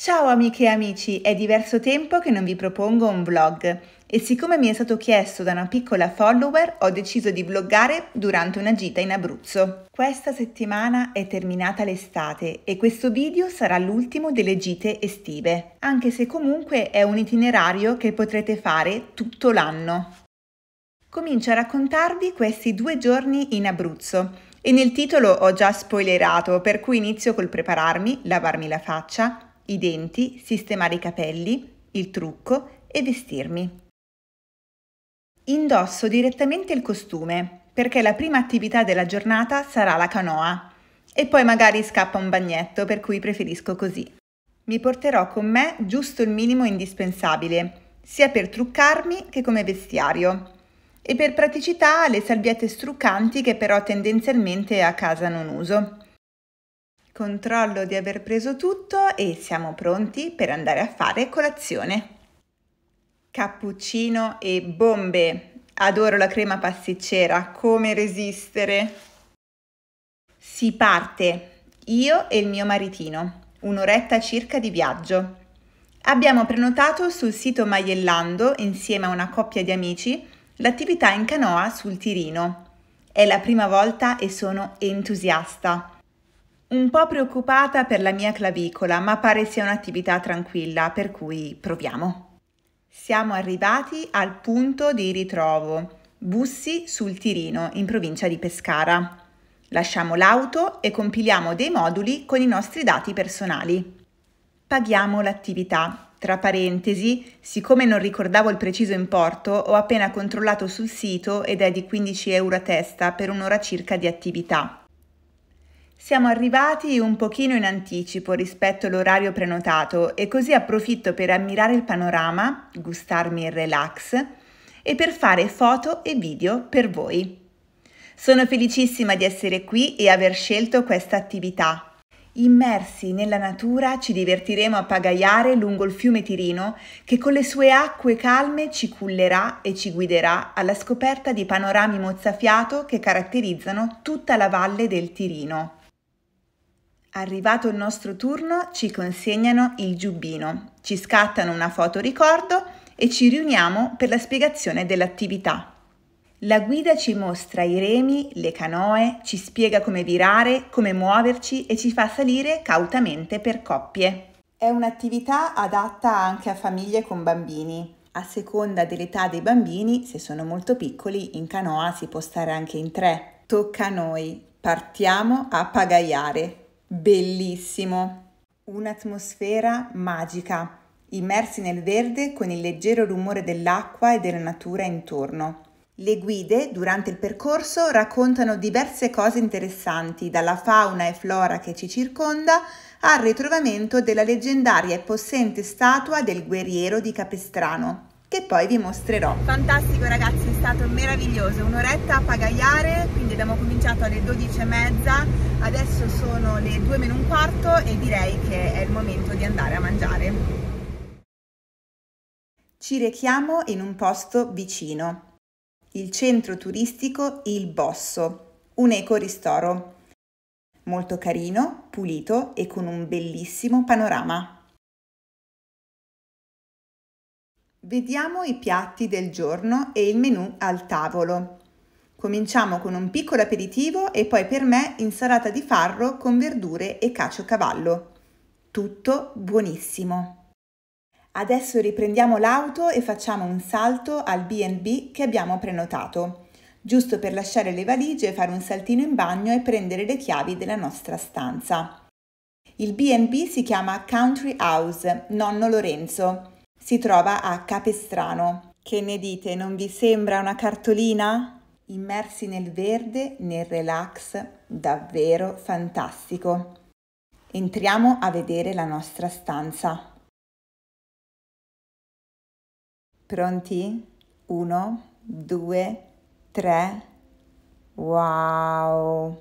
Ciao amiche e amici, è diverso tempo che non vi propongo un vlog e siccome mi è stato chiesto da una piccola follower ho deciso di vloggare durante una gita in Abruzzo. Questa settimana è terminata l'estate e questo video sarà l'ultimo delle gite estive, anche se comunque è un itinerario che potrete fare tutto l'anno. Comincio a raccontarvi questi due giorni in Abruzzo e nel titolo ho già spoilerato, per cui inizio col prepararmi, lavarmi la faccia, i denti, sistemare i capelli, il trucco e vestirmi. Indosso direttamente il costume perché la prima attività della giornata sarà la canoa e poi magari scappa un bagnetto per cui preferisco così. Mi porterò con me giusto il minimo indispensabile, sia per truccarmi che come vestiario e per praticità le salviette struccanti che però tendenzialmente a casa non uso. Controllo di aver preso tutto e siamo pronti per andare a fare colazione. Cappuccino e bombe! Adoro la crema pasticcera, come resistere? Si parte, io e il mio maritino, un'oretta circa di viaggio. Abbiamo prenotato sul sito Maiellando, insieme a una coppia di amici, l'attività in canoa sul Tirino. È la prima volta e sono entusiasta. Un po' preoccupata per la mia clavicola, ma pare sia un'attività tranquilla, per cui proviamo. Siamo arrivati al punto di ritrovo, Bussi sul Tirino, in provincia di Pescara. Lasciamo l'auto e compiliamo dei moduli con i nostri dati personali. Paghiamo l'attività. Tra parentesi, siccome non ricordavo il preciso importo, ho appena controllato sul sito ed è di 15 euro a testa per un'ora circa di attività. Siamo arrivati un pochino in anticipo rispetto all'orario prenotato e così approfitto per ammirare il panorama, gustarmi il relax e per fare foto e video per voi. Sono felicissima di essere qui e aver scelto questa attività. Immersi nella natura ci divertiremo a pagaiare lungo il fiume Tirino che con le sue acque calme ci cullerà e ci guiderà alla scoperta di panorami mozzafiato che caratterizzano tutta la valle del Tirino. Arrivato il nostro turno ci consegnano il giubbino, ci scattano una foto ricordo e ci riuniamo per la spiegazione dell'attività. La guida ci mostra i remi, le canoe, ci spiega come virare, come muoverci e ci fa salire cautamente per coppie. È un'attività adatta anche a famiglie con bambini. A seconda dell'età dei bambini, se sono molto piccoli, in canoa si può stare anche in tre. Tocca a noi. Partiamo a pagaiare. Bellissimo! Un'atmosfera magica, immersi nel verde con il leggero rumore dell'acqua e della natura intorno. Le guide durante il percorso raccontano diverse cose interessanti, dalla fauna e flora che ci circonda al ritrovamento della leggendaria e possente statua del guerriero di Capestrano, che poi vi mostrerò. Fantastico ragazzi, stato meraviglioso, un'oretta a pagaiare, quindi abbiamo cominciato alle e mezza, adesso sono le 2 meno un quarto e direi che è il momento di andare a mangiare. Ci rechiamo in un posto vicino, il centro turistico Il Bosso, un eco-ristoro, molto carino, pulito e con un bellissimo panorama. Vediamo i piatti del giorno e il menù al tavolo. Cominciamo con un piccolo aperitivo e poi per me insalata di farro con verdure e caciocavallo. Tutto buonissimo. Adesso riprendiamo l'auto e facciamo un salto al BB che abbiamo prenotato, giusto per lasciare le valigie, fare un saltino in bagno e prendere le chiavi della nostra stanza. Il BB si chiama Country House, nonno Lorenzo si trova a Capestrano. Che ne dite, non vi sembra una cartolina? Immersi nel verde, nel relax, davvero fantastico. Entriamo a vedere la nostra stanza. Pronti? Uno, due, tre. Wow!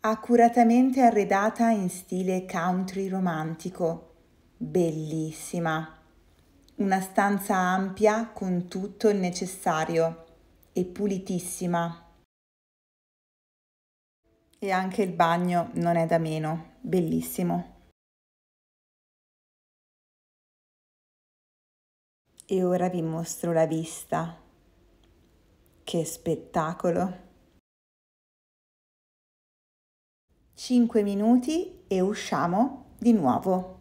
Accuratamente arredata in stile country romantico bellissima. Una stanza ampia con tutto il necessario e pulitissima. E anche il bagno non è da meno, bellissimo. E ora vi mostro la vista. Che spettacolo! 5 minuti e usciamo di nuovo.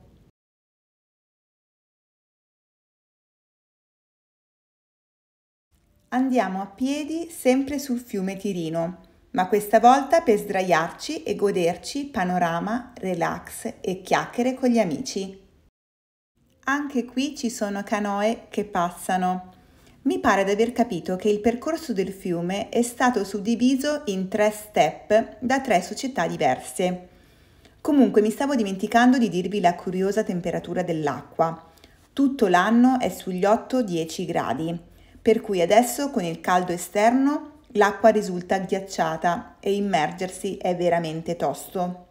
Andiamo a piedi sempre sul fiume Tirino, ma questa volta per sdraiarci e goderci panorama, relax e chiacchiere con gli amici. Anche qui ci sono canoe che passano. Mi pare di aver capito che il percorso del fiume è stato suddiviso in tre step da tre società diverse. Comunque mi stavo dimenticando di dirvi la curiosa temperatura dell'acqua. Tutto l'anno è sugli 8-10 gradi per cui adesso con il caldo esterno l'acqua risulta ghiacciata e immergersi è veramente tosto.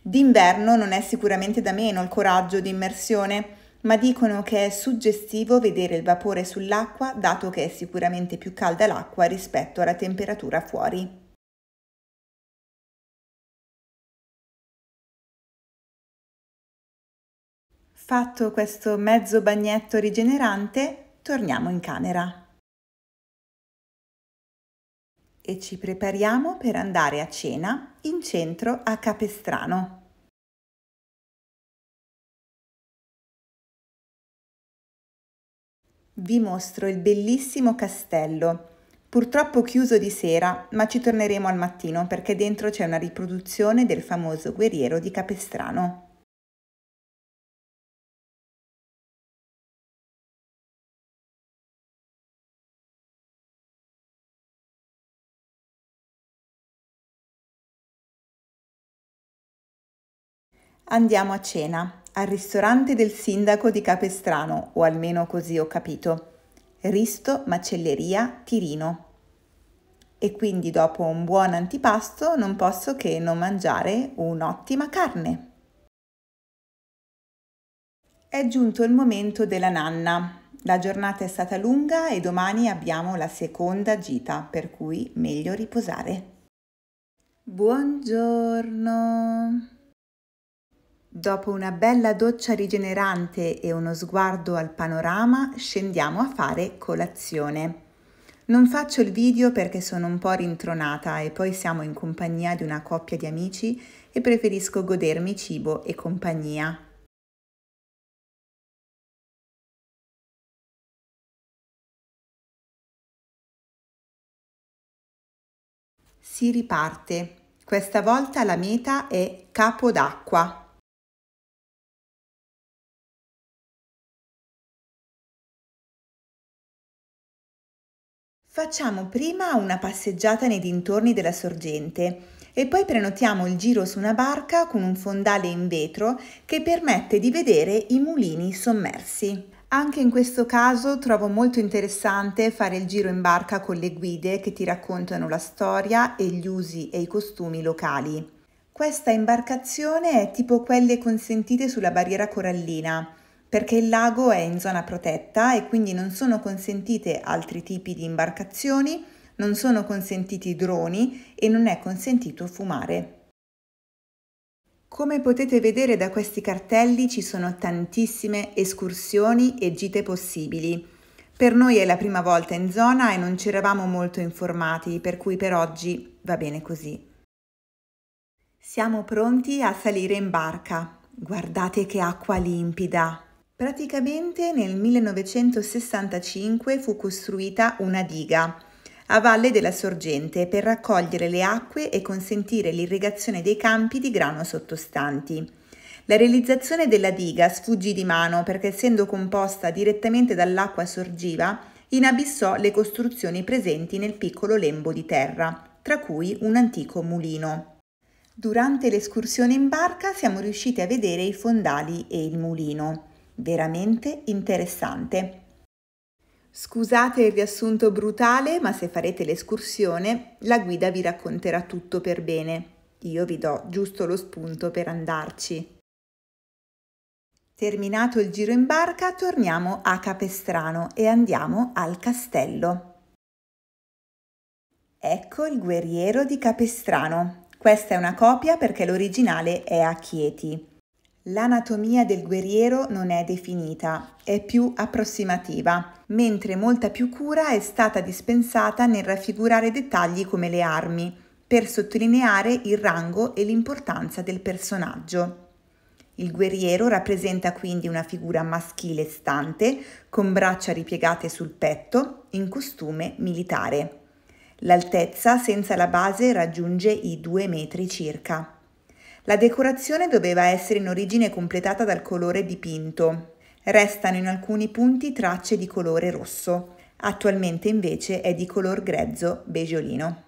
D'inverno non è sicuramente da meno il coraggio di immersione, ma dicono che è suggestivo vedere il vapore sull'acqua dato che è sicuramente più calda l'acqua rispetto alla temperatura fuori. Fatto questo mezzo bagnetto rigenerante, torniamo in camera e ci prepariamo per andare a cena in centro a Capestrano. Vi mostro il bellissimo castello, purtroppo chiuso di sera, ma ci torneremo al mattino perché dentro c'è una riproduzione del famoso guerriero di Capestrano. Andiamo a cena al ristorante del sindaco di Capestrano, o almeno così ho capito. Risto Macelleria Tirino. E quindi dopo un buon antipasto non posso che non mangiare un'ottima carne. È giunto il momento della nanna. La giornata è stata lunga e domani abbiamo la seconda gita, per cui meglio riposare. Buongiorno! Dopo una bella doccia rigenerante e uno sguardo al panorama, scendiamo a fare colazione. Non faccio il video perché sono un po' rintronata e poi siamo in compagnia di una coppia di amici e preferisco godermi cibo e compagnia. Si riparte. Questa volta la meta è capo d'acqua. Facciamo prima una passeggiata nei dintorni della sorgente e poi prenotiamo il giro su una barca con un fondale in vetro che permette di vedere i mulini sommersi. Anche in questo caso trovo molto interessante fare il giro in barca con le guide che ti raccontano la storia e gli usi e i costumi locali. Questa imbarcazione è tipo quelle consentite sulla barriera corallina, perché il lago è in zona protetta e quindi non sono consentite altri tipi di imbarcazioni, non sono consentiti droni e non è consentito fumare. Come potete vedere da questi cartelli ci sono tantissime escursioni e gite possibili. Per noi è la prima volta in zona e non c'eravamo molto informati, per cui per oggi va bene così. Siamo pronti a salire in barca. Guardate che acqua limpida! Praticamente nel 1965 fu costruita una diga a valle della sorgente per raccogliere le acque e consentire l'irrigazione dei campi di grano sottostanti. La realizzazione della diga sfuggì di mano perché essendo composta direttamente dall'acqua sorgiva, inabissò le costruzioni presenti nel piccolo lembo di terra, tra cui un antico mulino. Durante l'escursione in barca siamo riusciti a vedere i fondali e il mulino veramente interessante. Scusate il riassunto brutale, ma se farete l'escursione, la guida vi racconterà tutto per bene. Io vi do giusto lo spunto per andarci. Terminato il giro in barca, torniamo a Capestrano e andiamo al castello. Ecco il guerriero di Capestrano. Questa è una copia perché l'originale è a Chieti. L'anatomia del guerriero non è definita, è più approssimativa, mentre molta più cura è stata dispensata nel raffigurare dettagli come le armi, per sottolineare il rango e l'importanza del personaggio. Il guerriero rappresenta quindi una figura maschile stante, con braccia ripiegate sul petto, in costume militare. L'altezza senza la base raggiunge i due metri circa. La decorazione doveva essere in origine completata dal colore dipinto. Restano in alcuni punti tracce di colore rosso. Attualmente invece è di color grezzo beigeolino.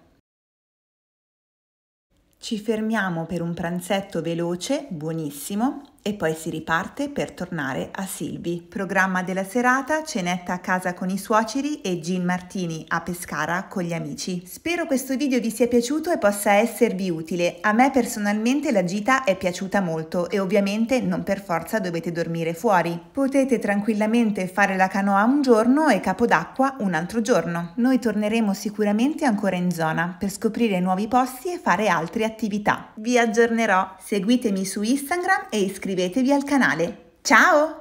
Ci fermiamo per un pranzetto veloce, buonissimo, e poi si riparte per tornare a Silvi. Programma della serata, cenetta a casa con i suoceri e Gin Martini a Pescara con gli amici. Spero questo video vi sia piaciuto e possa esservi utile. A me personalmente la gita è piaciuta molto e ovviamente non per forza dovete dormire fuori. Potete tranquillamente fare la canoa un giorno e Capodacqua un altro giorno. Noi torneremo sicuramente ancora in zona per scoprire nuovi posti e fare altre attività. Vi aggiornerò. Seguitemi su Instagram e iscrivetevi iscrivetevi al canale. Ciao!